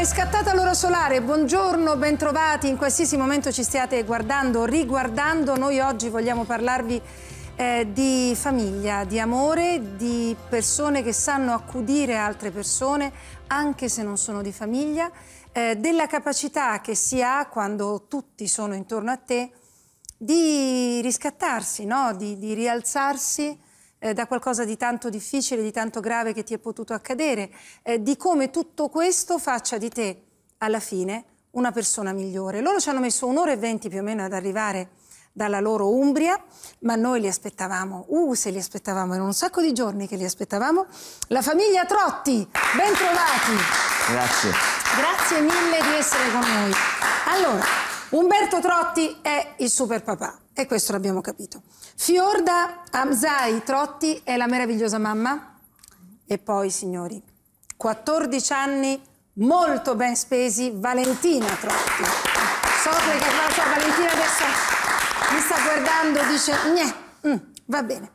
è scattata l'ora solare, buongiorno, bentrovati, in qualsiasi momento ci stiate guardando, riguardando, noi oggi vogliamo parlarvi eh, di famiglia, di amore, di persone che sanno accudire altre persone, anche se non sono di famiglia, eh, della capacità che si ha quando tutti sono intorno a te di riscattarsi, no? di, di rialzarsi eh, da qualcosa di tanto difficile, di tanto grave che ti è potuto accadere, eh, di come tutto questo faccia di te, alla fine, una persona migliore. Loro ci hanno messo un'ora e venti più o meno ad arrivare dalla loro Umbria, ma noi li aspettavamo, uh se li aspettavamo, erano un sacco di giorni che li aspettavamo. La famiglia Trotti, ben trovati. Grazie. Grazie mille di essere con noi. Allora, Umberto Trotti è il super papà e questo l'abbiamo capito. Fiorda Amzai Trotti è la meravigliosa mamma. E poi, signori, 14 anni molto ben spesi, Valentina Trotti. So che cosa Valentina adesso mi sta guardando, e dice, mm, va bene.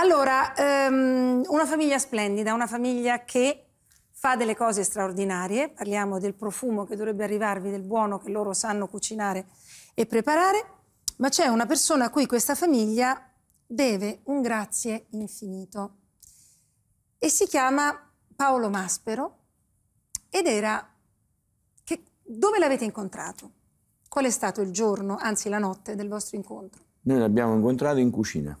Allora, um, una famiglia splendida, una famiglia che fa delle cose straordinarie, parliamo del profumo che dovrebbe arrivarvi, del buono che loro sanno cucinare e preparare, ma c'è una persona a cui questa famiglia deve un grazie infinito. E si chiama Paolo Maspero ed era... Che... dove l'avete incontrato? Qual è stato il giorno, anzi la notte del vostro incontro? Noi l'abbiamo incontrato in cucina,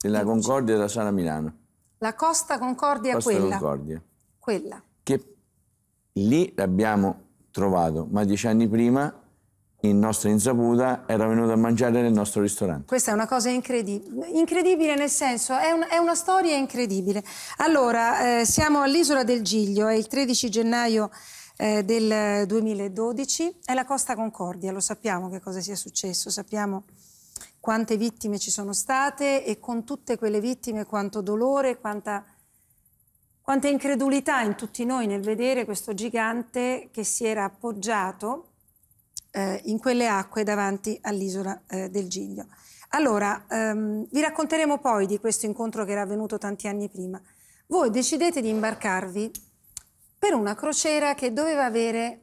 nella in Concordia cucina. della Sala Milano. La Costa Concordia Costa quella. Concordia. Quella. Che lì l'abbiamo trovato, ma dieci anni prima in nostra insaputa era venuto a mangiare nel nostro ristorante. Questa è una cosa incredibile, incredibile nel senso, è, un, è una storia incredibile. Allora, eh, siamo all'isola del Giglio, è il 13 gennaio eh, del 2012, è la Costa Concordia, lo sappiamo che cosa sia successo, sappiamo quante vittime ci sono state e con tutte quelle vittime quanto dolore, quanta... Quanta incredulità in tutti noi nel vedere questo gigante che si era appoggiato eh, in quelle acque davanti all'isola eh, del Giglio. Allora, ehm, vi racconteremo poi di questo incontro che era avvenuto tanti anni prima. Voi decidete di imbarcarvi per una crociera che doveva avere,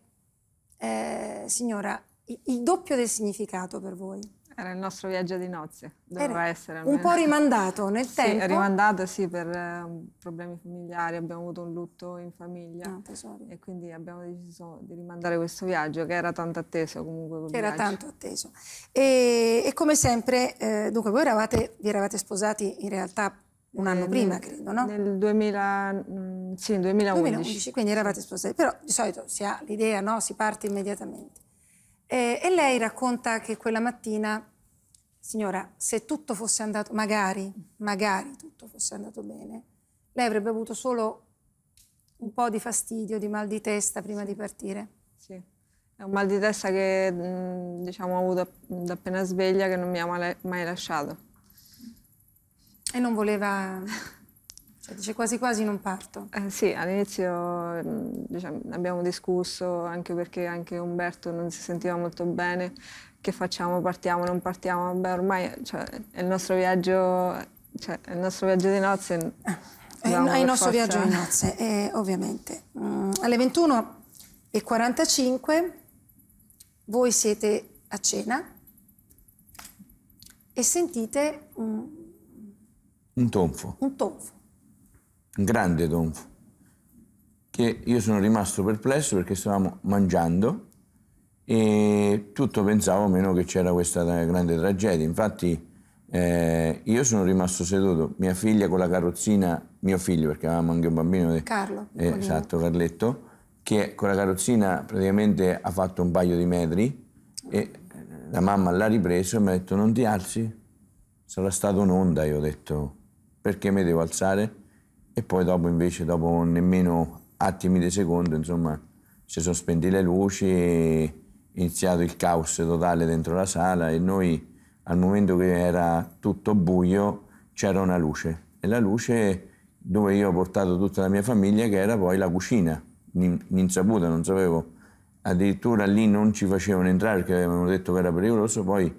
eh, signora, il, il doppio del significato per voi. Era il nostro viaggio di nozze, doveva essere almeno. Un po' rimandato nel tempo? Sì, rimandato sì per eh, problemi familiari, abbiamo avuto un lutto in famiglia ah, e quindi abbiamo deciso di rimandare questo viaggio che era tanto atteso comunque. Era tanto atteso. E, e come sempre, eh, dunque voi eravate, vi eravate sposati in realtà un anno eh, prima, nel, credo, no? Nel 2000, mh, mm, sì, 2011. 2011, quindi eravate sposati, però di solito si ha l'idea, no? Si parte immediatamente. e lei racconta che quella mattina signora, se tutto fosse andato, magari, magari tutto fosse andato bene, lei avrebbe avuto solo un po' di fastidio, di mal di testa prima di partire. Sì, è un mal di testa che mm, diciamo, ho avuto da appena sveglia che non mi ha mai lasciato. E non voleva... Cioè, dice quasi quasi non parto. Eh, sì, all'inizio mm, diciamo, abbiamo discusso anche perché anche Umberto non si sentiva molto bene che facciamo, partiamo, non partiamo, beh ormai cioè, il nostro viaggio, cioè, il nostro viaggio di nozze... È, il nostro forza. viaggio di nozze, eh, ovviamente. Mm, alle 21.45 voi siete a cena e sentite un... un tonfo. Un tonfo. Un grande tonfo. Che io sono rimasto perplesso perché stavamo mangiando e tutto pensavo meno che c'era questa grande tragedia. Infatti eh, io sono rimasto seduto, mia figlia con la carrozzina, mio figlio perché avevamo anche un bambino, Carlo, eh, esatto, Carletto, che con la carrozzina praticamente ha fatto un paio di metri e eh, la mamma l'ha ripreso e mi ha detto non ti alzi, sarà stata un'onda, io ho detto perché mi devo alzare e poi dopo invece, dopo nemmeno attimi di secondo, insomma, si sono spenti le luci. E iniziato il caos totale dentro la sala e noi al momento che era tutto buio c'era una luce e la luce dove io ho portato tutta la mia famiglia che era poi la cucina, insaputa, non sapevo, addirittura lì non ci facevano entrare perché avevano detto che era pericoloso, poi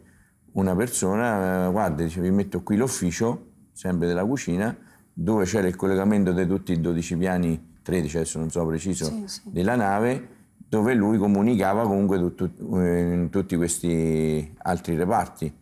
una persona, eh, guarda, dice vi metto qui l'ufficio, sempre della cucina, dove c'era il collegamento di tutti i 12 piani, 13 adesso non so preciso, sì, sì. della nave dove lui comunicava comunque tutto, eh, in tutti questi altri reparti.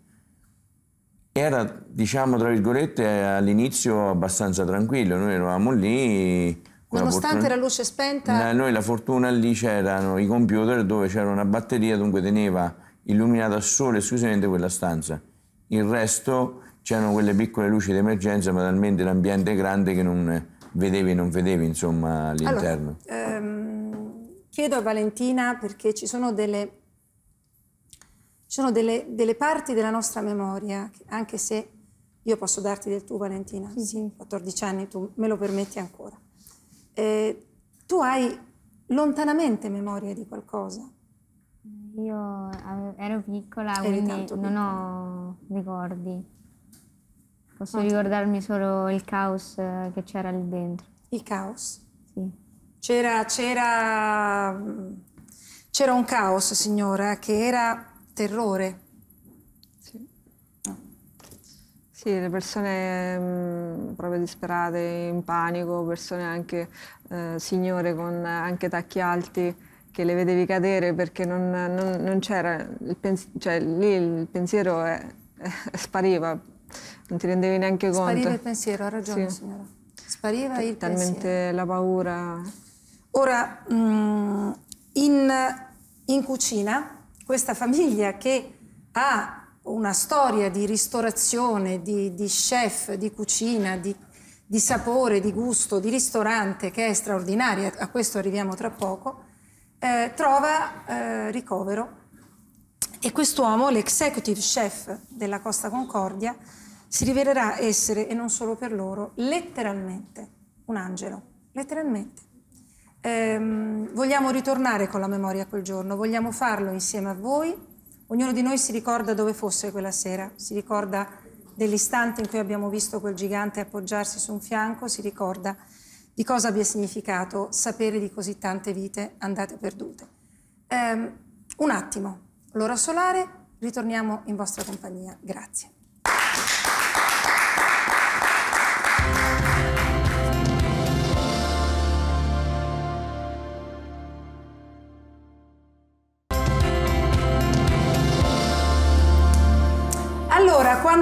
Era, diciamo, tra virgolette, all'inizio abbastanza tranquillo, noi eravamo lì... Nonostante fortuna... la luce spenta? Noi la fortuna lì c'erano i computer dove c'era una batteria, dunque teneva illuminata solo e esclusivamente quella stanza. Il resto c'erano quelle piccole luci d'emergenza, ma talmente l'ambiente è grande che non vedevi non vedevi, insomma, all'interno. Allora, ehm chiedo a Valentina perché ci sono delle, ci sono delle, delle parti della nostra memoria, anche se io posso darti del tuo Valentina, sì, sì 14 anni tu me lo permetti ancora. Eh, tu hai lontanamente memoria di qualcosa? Io ero piccola, Eri quindi non ho ricordi. Posso ah, ricordarmi solo il caos eh, che c'era lì dentro. Il caos? Sì. C'era, c'era, c'era un caos, signora, eh, che era terrore. Sì, le persone mh, mm, proprio disperate, in panico, persone anche, eh, signore con anche tacchi alti, che le vedevi cadere perché non, non, non c'era, cioè lì il pensiero è, è, spariva, non ti rendevi neanche conto. Spariva il pensiero, ha ragione sì. signora. Spariva T il talmente pensiero. Talmente la paura. Ora, mm, in, in cucina, questa famiglia che ha una storia di ristorazione, di, di chef, di cucina, di, di, sapore, di gusto, di ristorante che è straordinaria, a questo arriviamo tra poco, eh, trova eh, ricovero. E quest'uomo, l'executive chef della Costa Concordia, si rivelerà essere, e non solo per loro, letteralmente un angelo, letteralmente. Ehm, vogliamo ritornare con la memoria a quel giorno, vogliamo farlo insieme a voi. Ognuno di noi si ricorda dove fosse quella sera, si ricorda dell'istante in cui abbiamo visto quel gigante appoggiarsi su un fianco, si ricorda di cosa abbia significato sapere di così tante vite andate perdute. Ehm, un attimo, l'ora solare, ritorniamo in vostra compagnia. Grazie.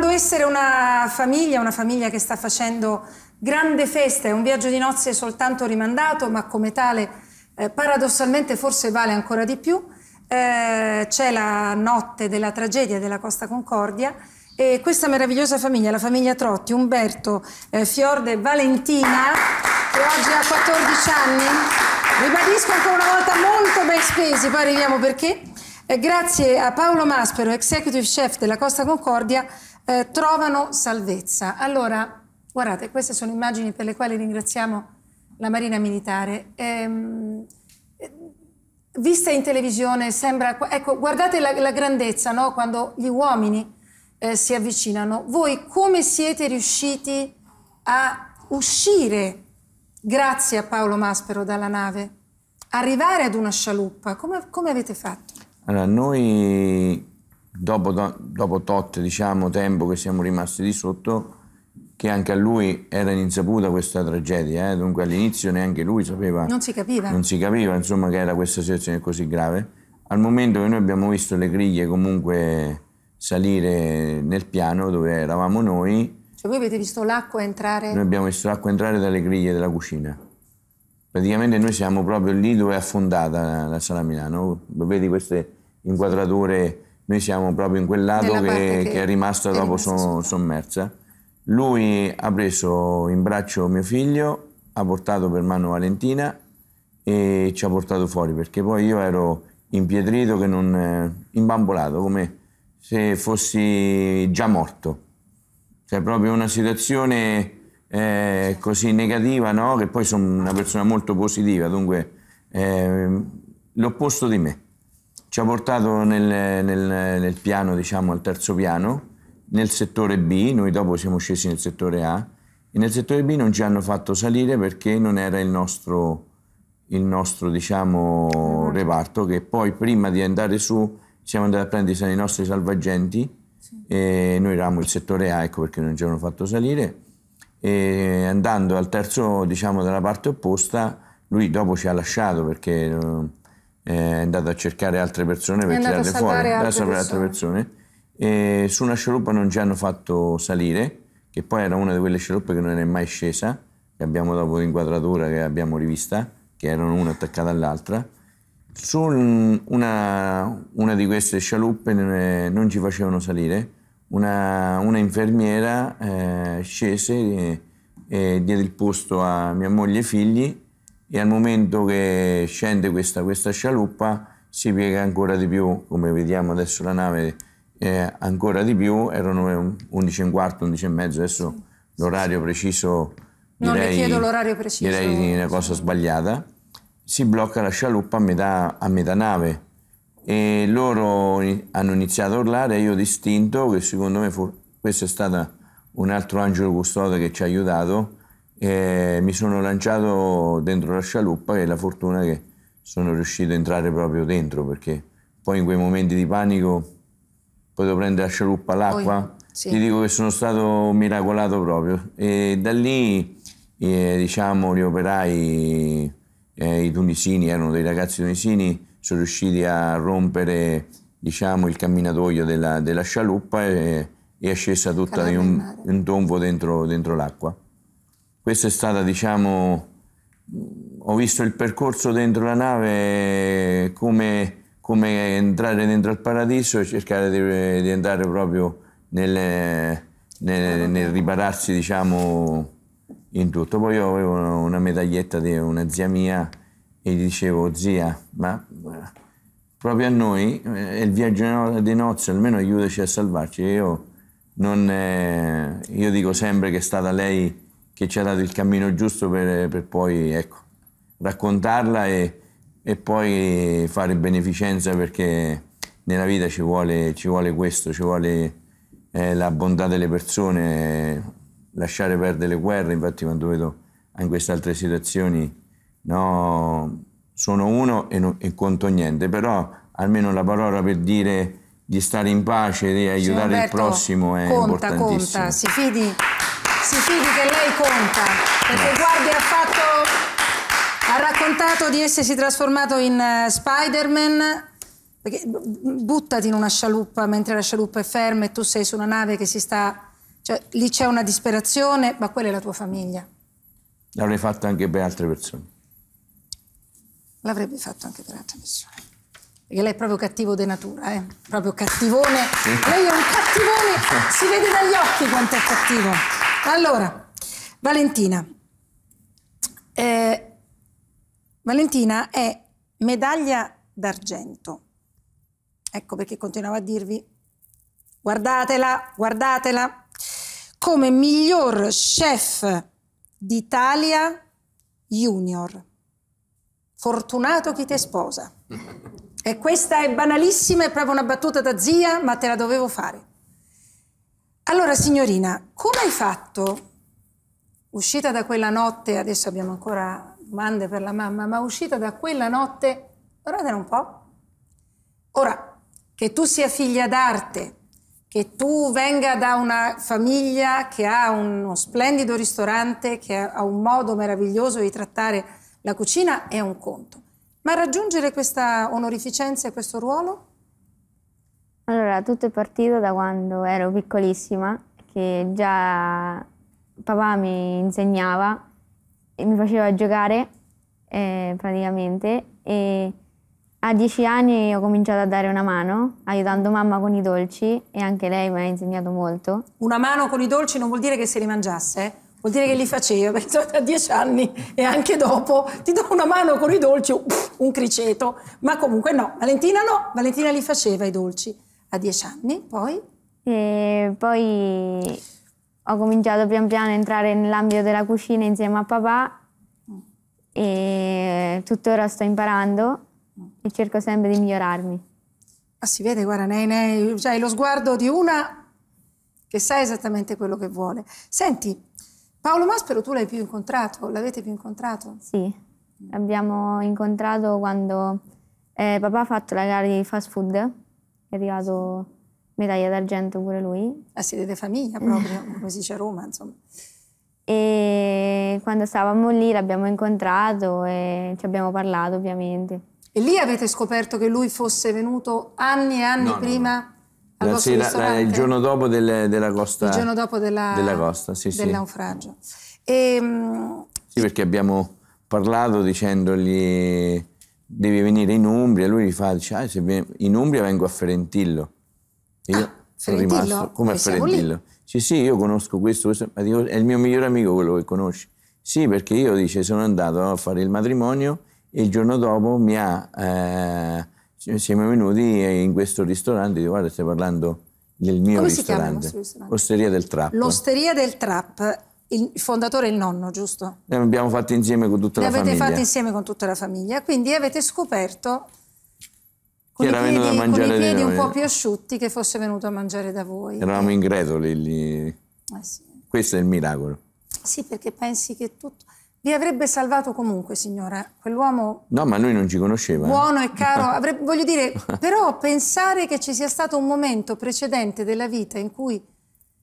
ricordo essere una famiglia, una famiglia che sta facendo grande festa, è un viaggio di nozze soltanto rimandato, ma come tale eh, paradossalmente forse vale ancora di più. Eh, c'è la notte della tragedia della Costa Concordia e questa meravigliosa famiglia, la famiglia Trotti, Umberto, eh, Fiorde, Valentina, che oggi ha 14 anni, ribadisco ancora una volta molto ben spesi, poi arriviamo perché. Eh, grazie a Paolo Maspero, executive chef della Costa Concordia, eh, trovano salvezza. Allora, guardate, queste sono immagini per le quali ringraziamo la Marina Militare. Ehm, eh, vista in televisione sembra... Ecco, guardate la, la grandezza, no? Quando gli uomini eh, si avvicinano. Voi come siete riusciti a uscire, grazie a Paolo Maspero, dalla nave? Arrivare ad una scialuppa? Come, come avete fatto? Allora, noi dopo, dopo tot diciamo, tempo che siamo rimasti di sotto, che anche a lui era insaputa questa tragedia, eh? dunque all'inizio neanche lui sapeva... Non si capiva. Non si capiva, insomma, che era questa situazione così grave. Al momento che noi abbiamo visto le griglie comunque salire nel piano dove eravamo noi... Cioè voi avete visto l'acqua entrare... Noi abbiamo visto l'acqua entrare dalle griglie della cucina. Praticamente noi siamo proprio lì dove è affondata la, la sala Milano. Vedi queste inquadrature noi siamo proprio in quel lato che, che, è rimasta dopo so, sommersa. Lui ha preso in braccio mio figlio, ha portato per mano Valentina e ci ha portato fuori perché poi io ero impietrito che non... Eh, imbambolato come se fossi già morto. Cioè proprio una situazione eh, così negativa, no? Che poi sono una persona molto positiva, dunque eh, l'opposto di me ci ha portato nel, nel, nel piano, diciamo, al terzo piano, nel settore B, noi dopo siamo scesi nel settore A, e nel settore B non ci hanno fatto salire perché non era il nostro, il nostro diciamo, reparto, che poi prima di andare su siamo andati a prendere i nostri salvagenti, sì. e noi eravamo il settore A, ecco perché non ci hanno fatto salire, e andando al terzo, diciamo, dalla parte opposta, lui dopo ci ha lasciato perché eh, è andato a cercare altre persone per tirarle fuori, andato a altre persone. E su una scialuppa non ci hanno fatto salire, che poi era una di quelle scialuppe che non è mai scesa, che abbiamo dopo l'inquadratura che abbiamo rivista, che erano una attaccata all'altra. Su una, una, di queste scialuppe non ci facevano salire, una, una infermiera eh, scese e, e diede il posto a mia moglie e figli e al momento che scende questa, questa scialuppa si piega ancora di più, come vediamo adesso la nave eh, ancora di più, erano 11 e un quarto, 11 e mezzo, adesso l'orario preciso direi, non le chiedo l'orario preciso. direi una cosa sbagliata, si blocca la scialuppa a metà, a metà nave e loro hanno iniziato a urlare e io distinto che secondo me fu, questo è stato un altro angelo custode che ci ha aiutato e mi sono lanciato dentro la scialuppa e la fortuna che sono riuscito a entrare proprio dentro perché poi in quei momenti di panico potevo prendere la scialuppa, l'acqua, sì. ti dico che sono stato miracolato proprio e da lì eh, diciamo gli operai, eh, i tunisini, erano dei ragazzi tunisini, sono riusciti a rompere diciamo, il camminatoio della, della scialuppa e, e, è scesa tutta in un, in un tonfo dentro, dentro l'acqua. Questa è stata, diciamo, ho visto il percorso dentro la nave come, come entrare dentro il paradiso e cercare di, di entrare proprio nel, nel, nel ripararsi, diciamo, in tutto. Poi io avevo una medaglietta di una zia mia e gli dicevo, zia, ma proprio a noi eh, il viaggio di nozze almeno aiutaci a salvarci. Io, non, eh, io dico sempre che è stata lei che ci ha dato il cammino giusto per, per poi ecco, raccontarla e, e, poi fare beneficenza perché nella vita ci vuole, ci vuole questo, ci vuole eh, la bontà delle persone, lasciare perdere le guerre, infatti quando vedo in queste altre situazioni no, sono uno e, non, e conto niente, però almeno la parola per dire di stare in pace, di aiutare Roberto, il prossimo è conta, importantissimo. Conta, si fidi si fidi che lei conta, perché guardi ha fatto, ha raccontato di essersi trasformato in uh, Spider-Man, perché buttati in una scialuppa mentre la scialuppa è ferma e tu sei su una nave che si sta, cioè lì c'è una disperazione, ma quella è la tua famiglia. L'avrei fatto anche per altre persone. L'avrebbe fatto anche per altre persone perché lei è proprio cattivo di natura, eh? proprio cattivone. Sì. Lei è un cattivone, si vede dagli occhi quanto è cattivo. Allora, Valentina. Eh, Valentina è medaglia d'argento. Ecco perché continuavo a dirvi, guardatela, guardatela, come miglior chef d'Italia junior. Fortunato chi ti sposa. E questa è banalissima, è proprio una battuta da zia, ma te la dovevo fare. Allora, signorina, come hai fatto, uscita da quella notte, adesso abbiamo ancora domande per la mamma, ma uscita da quella notte, guardate un po', ora che tu sia figlia d'arte, che tu venga da una famiglia che ha uno splendido ristorante, che ha un modo meraviglioso di trattare la cucina, è un conto. Ma raggiungere questa onorificenza e questo ruolo? Allora, tutto è partito da quando ero piccolissima, che già papà mi insegnava e mi faceva giocare eh, praticamente e a dieci anni ho cominciato a dare una mano, aiutando mamma con i dolci e anche lei mi ha insegnato molto. Una mano con i dolci non vuol dire che se li mangiasse, eh? vuol dire che li faceva, perché a dieci anni e anche dopo ti do una mano con i dolci, un criceto, ma comunque no, Valentina no, Valentina li faceva i dolci a dieci anni, poi? E poi ho cominciato pian piano a entrare nell'ambito della cucina insieme a papà e tuttora sto imparando mm. e cerco sempre di migliorarmi. Ma ah, si vede, guarda, nei, cioè, hai lo sguardo di una che sa esattamente quello che vuole. Senti, Paolo Maspero tu l'hai più incontrato, l'avete più incontrato? Sì, l'abbiamo incontrato quando eh, papà ha fatto la gara di fast food è arrivato medaglia d'argento pure lui. Ah, siete di famiglia proprio, come si dice a Roma, insomma. E quando stavamo lì l'abbiamo incontrato e ci abbiamo parlato, ovviamente. E lì avete scoperto che lui fosse venuto anni e anni no, prima? No, no. La sera, la, il giorno dopo delle, della costa. Il giorno dopo della, della costa, sì, del sì. naufragio. E, ehm, sì, perché abbiamo parlato dicendogli devi venire in Umbria. Lui gli fa, dice, ah, se in Umbria vengo a Ferentillo. io ah, sono Ferentillo? rimasto come a Ferentillo. Sì, sì, io conosco questo, questo. Dico, è il mio migliore amico quello che conosci. Sì, perché io, dice, sono andato a fare il matrimonio e il giorno dopo mi ha... Eh, siamo venuti in questo ristorante, dico, guarda, stai parlando del mio Come ristorante. Chiama, Osteria del Trap. L'Osteria del Trap il fondatore e il nonno, giusto? Ne eh, abbiamo fatto insieme con tutta ne la famiglia. Ne avete fatto insieme con tutta la famiglia, quindi avete scoperto con i, piedi, con i piedi un po' più asciutti che fosse venuto a mangiare da voi. Eravamo increduli lì. Eh sì. Questo è il miracolo. Sì, perché pensi che tutto... Vi avrebbe salvato comunque, signora, quell'uomo... No, ma noi non ci conosceva. Buono e caro, avrebbe, voglio dire, però pensare che ci sia stato un momento precedente della vita in cui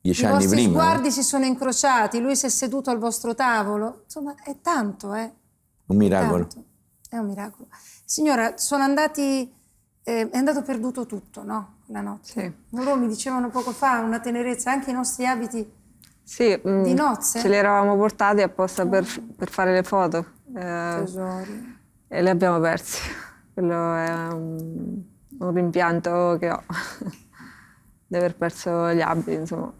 dieci I anni prima. I eh? sguardi si sono incrociati, lui si è seduto al vostro tavolo. Insomma, è tanto, eh. Un miracolo. Tanto. È un miracolo. Signora, sono andati... Eh, è andato perduto tutto, no? La notte. Sì. Loro mi dicevano poco fa una tenerezza, anche i nostri abiti sì, mm, di nozze. Ce li eravamo portati apposta per, ah. per fare le foto. Eh, Tesori. E li abbiamo persi. Quello è un, un rimpianto che ho di aver perso gli abiti, insomma.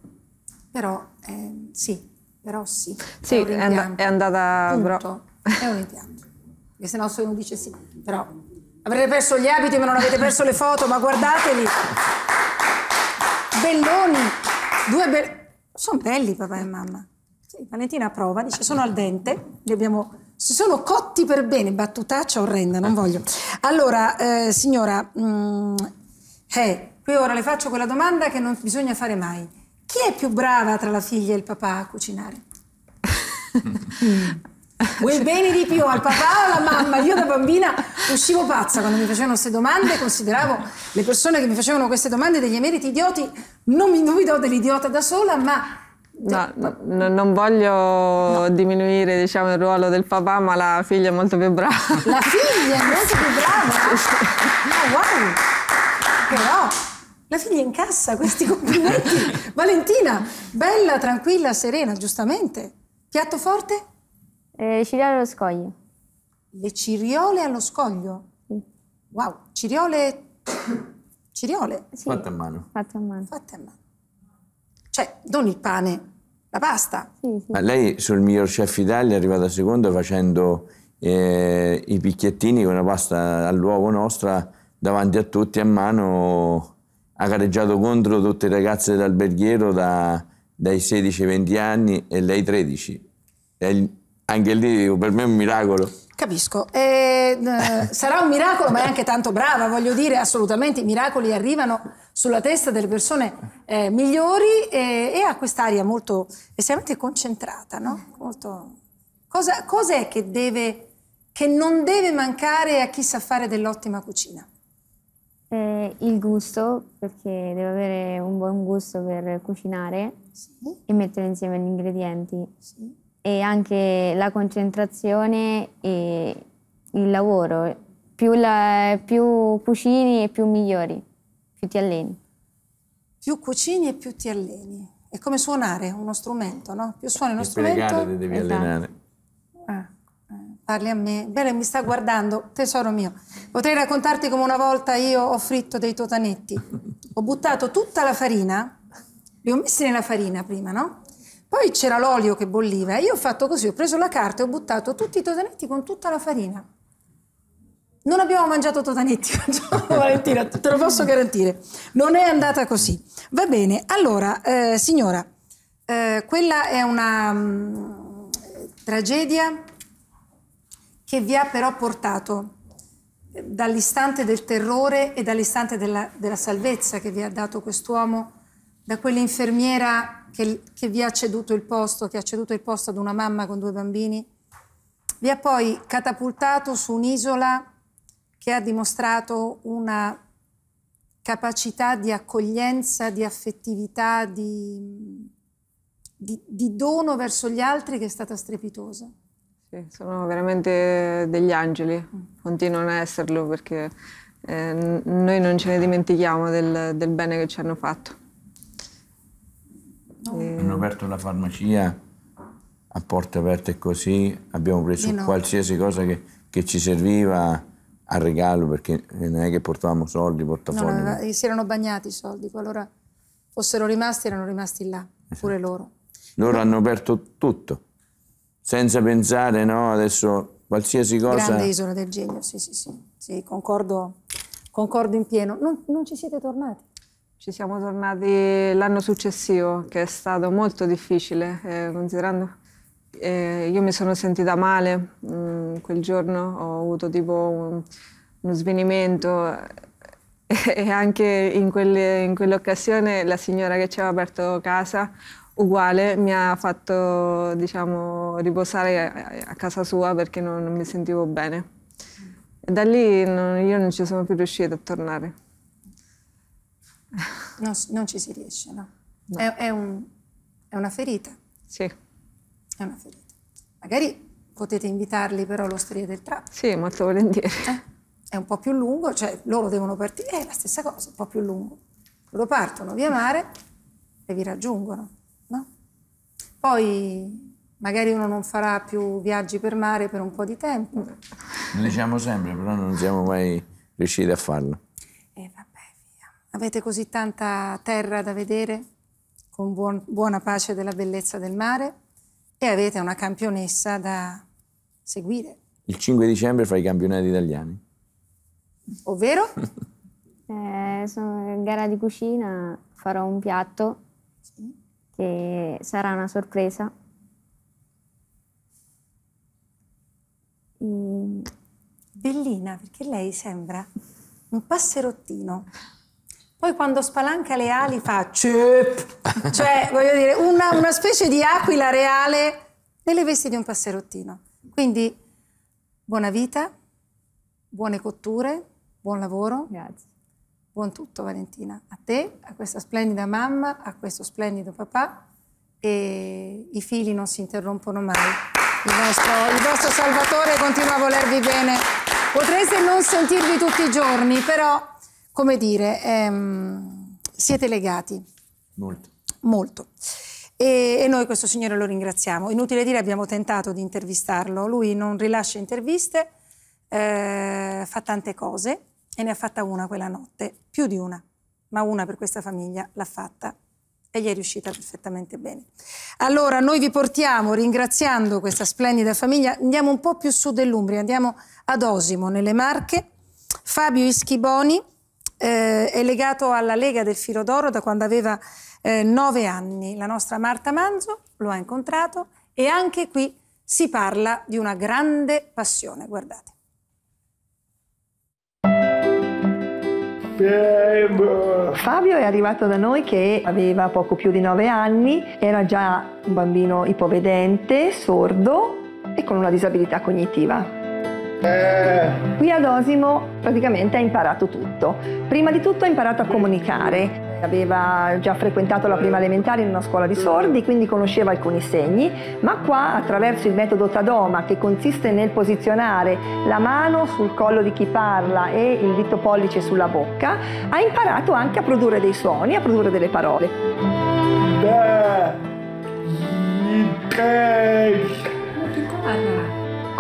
Però eh, sì, però sì. Sì, è, è, andata... Però... È un impianto. Perché se no se uno dice sì, però avrete perso gli abiti ma non avete perso le foto, ma guardateli. Belloni, due be- sono belli papà e mamma. Sì, Valentina prova, dice sono al dente, li abbiamo si sono cotti per bene, battutaccia orrenda, non voglio. Allora, eh, signora, mh, mm, eh, qui ora le faccio quella domanda che non bisogna fare mai. Chi è più brava tra la figlia e il papà a cucinare? Vuoi bene di più al papà o alla mamma? Io da bambina uscivo pazza quando mi facevano queste domande, consideravo le persone che mi facevano queste domande degli emeriti idioti, non mi dubito dell'idiota da sola, ma... Cioè, no, no, non voglio no. diminuire diciamo, il ruolo del papà, ma la figlia è molto più brava. La figlia è molto più brava? Ma wow! Però la figlia incassa questi complimenti. Valentina, bella, tranquilla, serena, giustamente. Piatto forte? Eh, ciriole allo scoglio. Le ciriole allo scoglio? Sì. Wow, ciriole... Ciriole? Sì. Fatte a mano. Fatte a mano. Fatte a mano. Cioè, non il pane, la pasta. Sì, sì. Ma lei sul miglior chef Italia è arrivata seconda facendo eh, i picchiettini con la pasta all'uovo nostra davanti a tutti a mano ha gareggiato contro tutte le ragazze d'alberghiero da, dai 16 ai 20 anni e lei 13. E anche lì per me è un miracolo. Capisco. Eh, sarà un miracolo, ma è anche tanto brava, voglio dire, assolutamente. I miracoli arrivano sulla testa delle persone eh, migliori e, e ha quest'aria molto estremamente concentrata, no? Molto... Cosa, cos'è che, che non deve mancare a chi sa fare dell'ottima cucina? Eh, il gusto, perché deve avere un buon gusto per cucinare sì. e mettere insieme gli ingredienti. Sì. E anche la concentrazione e il lavoro. Più, la, più cucini e più migliori, più ti alleni. Più cucini e più ti alleni. È come suonare uno strumento, no? Più suoni uno e strumento... Per le gare devi esatto. allenare. Ah. Parli a me. Bene, mi sta guardando, tesoro mio. Potrei raccontarti come una volta io ho fritto dei totanetti. Ho buttato tutta la farina, li ho messi nella farina prima, no? Poi c'era l'olio che bolliva e io ho fatto così, ho preso la carta e ho buttato tutti i totanetti con tutta la farina. Non abbiamo mangiato totanetti, Valentina, te lo posso garantire. Non è andata così. Va bene, allora, eh, signora, eh, quella è una mh, mm, tragedia che vi ha però portato eh, dall'istante del terrore e dall'istante della, della, salvezza che vi ha dato quest'uomo, da quell'infermiera che, che vi ha ceduto il posto, che ha ceduto il posto ad una mamma con due bambini, vi ha poi catapultato su un'isola che ha dimostrato una capacità di accoglienza, di affettività, di, di, di dono verso gli altri che è stata strepitosa. Sì, sono veramente degli angeli, continuano a esserlo perché eh, noi non ce ne dimentichiamo del, del bene che ci hanno fatto. No. E... Hanno aperto la farmacia a porte aperte così, abbiamo preso no. qualsiasi cosa che, che, ci serviva a regalo perché non è che portavamo soldi, portafogli. No, no, eh, si erano bagnati i soldi, qualora fossero rimasti erano rimasti là, esatto. pure loro. Loro hanno aperto tutto senza pensare, no? Adesso qualsiasi cosa... Grande isola del genio, sì, sì, sì, sì concordo, concordo in pieno. Non, non ci siete tornati? Ci siamo tornati l'anno successivo, che è stato molto difficile, eh, considerando... Eh, io mi sono sentita male mm, quel giorno, ho avuto tipo un, uno svenimento e anche in, quell'occasione la signora che ci aveva aperto casa uguale mi ha fatto diciamo, riposare a casa sua perché non, non mi sentivo bene. E da lì non, io non ci sono più riuscita a tornare. No, non ci si riesce, no. no. È, è, un, è, una ferita. Sì. È una ferita. Magari potete invitarli però all'osteria del trap. Sì, molto volentieri. Eh? È un po' più lungo, cioè loro devono partire, è la stessa cosa, un po' più lungo. Loro partono via mare e vi raggiungono. Poi magari uno non farà più viaggi per mare per un po' di tempo. Lo diciamo sempre, però non siamo mai riusciti a farlo. E eh, vabbè, via. Avete così tanta terra da vedere, con buon, buona pace della bellezza del mare, e avete una campionessa da seguire. Il 5 dicembre fai i campionati italiani. Ovvero? eh, sono in gara di cucina, farò un piatto. Sì che sarà una sorpresa. Bellina, perché lei sembra un passerottino. Poi quando spalanca le ali fa cip, cioè voglio dire una, una specie di aquila reale nelle vesti di un passerottino. Quindi buona vita, buone cotture, buon lavoro. Grazie. Buon tutto Valentina, a te, a questa splendida mamma, a questo splendido papà e i figli non si interrompono mai. Il vostro, il vostro Salvatore continua a volervi bene. Potreste non sentirvi tutti i giorni, però, come dire, ehm, siete legati. Molto. Molto. E, e, noi questo signore lo ringraziamo. Inutile dire, abbiamo tentato di intervistarlo. Lui non rilascia interviste, eh, fa tante cose e ne ha fatta una quella notte, più di una, ma una per questa famiglia l'ha fatta e gli è riuscita perfettamente bene. Allora, noi vi portiamo, ringraziando questa splendida famiglia, andiamo un po' più su dell'Umbria, andiamo ad Osimo, nelle Marche. Fabio Ischiboni eh, è legato alla Lega del Filo d'Oro da quando aveva eh, nove anni. La nostra Marta Manzo lo ha incontrato e anche qui si parla di una grande passione, guardate. Fabio è arrivato da noi che aveva poco più di 9 anni, era già un bambino ipovedente, sordo e con una disabilità cognitiva. Eh. Qui ad Osimo praticamente ha imparato tutto. Prima di tutto ha imparato a comunicare, Aveva già frequentato la prima elementare in una scuola di sordi, quindi conosceva alcuni segni, ma qua attraverso il metodo Tadoma, che consiste nel posizionare la mano sul collo di chi parla e il dito pollice sulla bocca, ha imparato anche a produrre dei suoni, a produrre delle parole. Beh,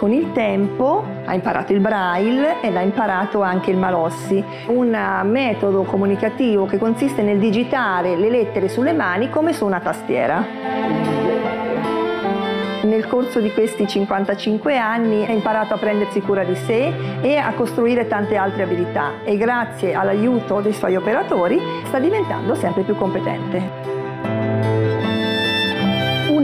con il tempo ha imparato il braille ed ha imparato anche il malossi, un metodo comunicativo che consiste nel digitare le lettere sulle mani come su una tastiera. Nel corso di questi 55 anni ha imparato a prendersi cura di sé e a costruire tante altre abilità e grazie all'aiuto dei suoi operatori sta diventando sempre più competente.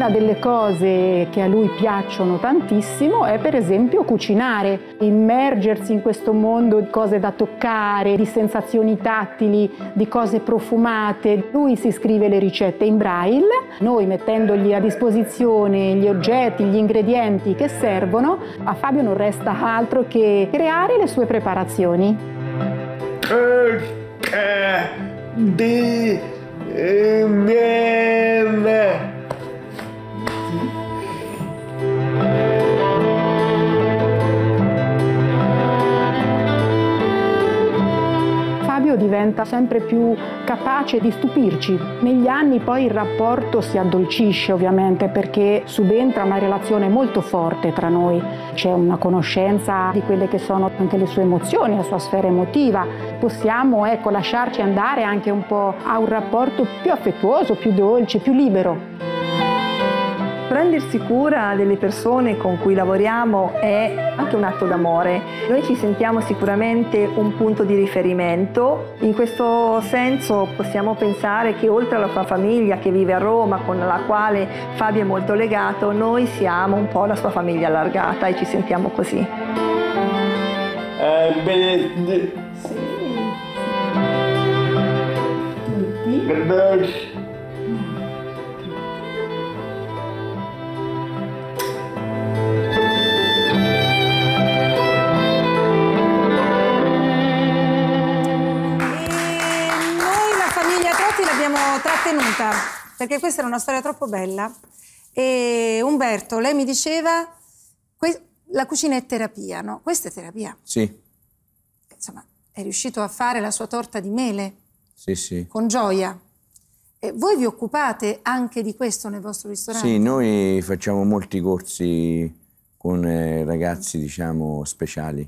Una delle cose che a lui piacciono tantissimo è per esempio cucinare, immergersi in questo mondo di cose da toccare, di sensazioni tattili, di cose profumate. Lui si scrive le ricette in braille, noi mettendogli a disposizione gli oggetti, gli ingredienti che servono, a Fabio non resta altro che creare le sue preparazioni. Eh, eh, di, eh, diventa sempre più capace di stupirci. Negli anni poi il rapporto si addolcisce ovviamente perché subentra una relazione molto forte tra noi, c'è una conoscenza di quelle che sono anche le sue emozioni, la sua sfera emotiva, possiamo ecco, lasciarci andare anche un po' a un rapporto più affettuoso, più dolce, più libero. Prendersi cura delle persone con cui lavoriamo è anche un atto d'amore. Noi ci sentiamo sicuramente un punto di riferimento. In questo senso possiamo pensare che oltre alla sua famiglia che vive a Roma, con la quale Fabio è molto legato, noi siamo un po' la sua famiglia allargata e ci sentiamo così. Eh, bene. Sì. Tutti. perché questa era una storia troppo bella. E Umberto, lei mi diceva, la cucina è terapia, no? Questa è terapia. Sì. Insomma, è riuscito a fare la sua torta di mele. Sì, sì. Con gioia. E voi vi occupate anche di questo nel vostro ristorante? Sì, noi facciamo molti corsi con eh, ragazzi, diciamo, speciali.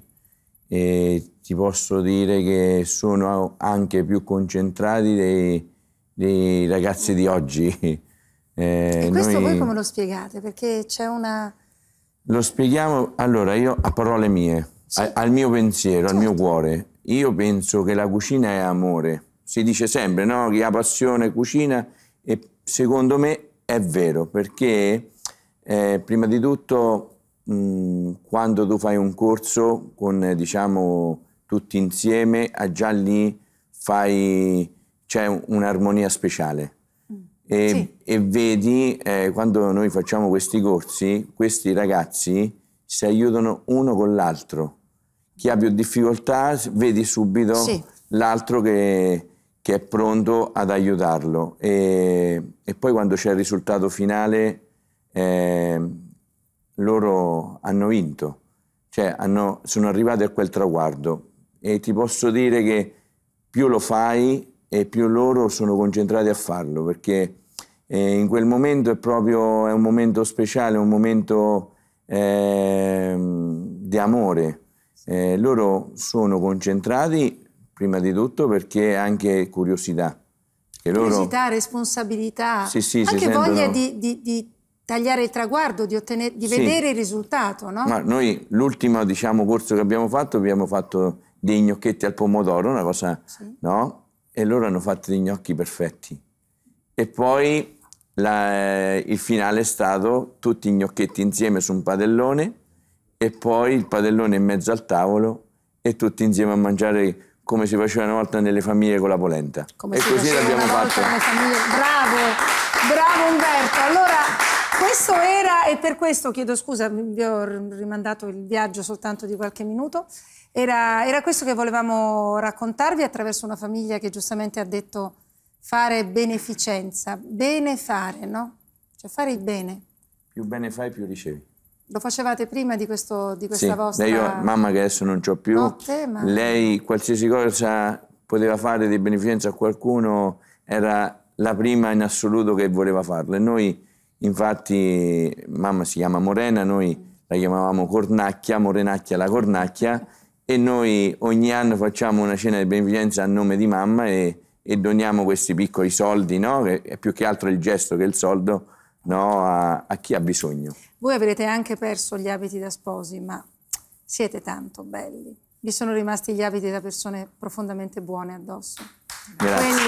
E ti posso dire che sono anche più concentrati dei dei ragazzi di oggi. Eh, e questo noi... voi come lo spiegate? Perché c'è una... Lo spieghiamo, allora io a parole mie, sì. a, al mio pensiero, certo. al mio certo. cuore. Io penso che la cucina è amore. Si dice sempre no? che ha passione cucina e secondo me è vero perché eh, prima di tutto mh, mm, quando tu fai un corso con diciamo tutti insieme ah, già lì fai c'è un'armonia speciale. Mm. E, sì. e vedi, eh, quando noi facciamo questi corsi, questi ragazzi si aiutano uno con l'altro. Chi ha più difficoltà, vedi subito sì. l'altro che, che, è pronto ad aiutarlo. E, e poi quando c'è il risultato finale, eh, loro hanno vinto, cioè hanno, sono arrivati a quel traguardo. E ti posso dire che più lo fai, e più loro sono concentrati a farlo perché eh, in quel momento è proprio è un momento speciale, un momento eh, di amore. Eh, loro sono concentrati prima di tutto perché anche curiosità. Loro, curiosità, responsabilità, sì, sì, anche sentono... voglia di, di, di, tagliare il traguardo, di, ottenere, di sì. vedere il risultato. No? Ma noi l'ultimo diciamo, corso che abbiamo fatto, abbiamo fatto dei gnocchetti al pomodoro, una cosa no? e loro hanno fatto dei gnocchi perfetti. E poi la, eh, il finale è stato tutti i gnocchetti insieme su un padellone e poi il padellone in mezzo al tavolo e tutti insieme a mangiare come si faceva una volta nelle famiglie con la polenta. Come e così l'abbiamo fatto. Bravo, bravo Umberto. Allora questo era, e per questo chiedo scusa, vi ho rimandato il viaggio soltanto di qualche minuto, era, era questo che volevamo raccontarvi attraverso una famiglia che giustamente ha detto fare beneficenza, bene fare, no? Cioè fare il bene. Più bene fai, più ricevi. Lo facevate prima di, questo, di questa sì, vostra... Io, mamma che adesso non ho più, Notte, ma... lei qualsiasi cosa poteva fare di beneficenza a qualcuno era la prima in assoluto che voleva farlo e noi Infatti mamma si chiama Morena, noi la chiamavamo Cornacchia, Morenacchia la Cornacchia e noi ogni anno facciamo una cena di beneficenza a nome di mamma e, e doniamo questi piccoli soldi, no? che è più che altro il gesto che il soldo, no? a, a chi ha bisogno. Voi avrete anche perso gli abiti da sposi, ma siete tanto belli. Vi sono rimasti gli abiti da persone profondamente buone addosso. Grazie. Quindi...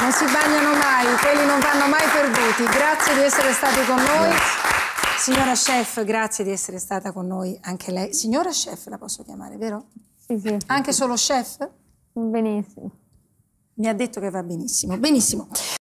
Non si bagnano mai, quelli non vanno mai perduti. Grazie di essere stati con noi. Signora Chef, grazie di essere stata con noi anche lei. Signora Chef la posso chiamare, vero? Sì, sì. Anche solo Chef? Benissimo. Mi ha detto che va benissimo. Benissimo.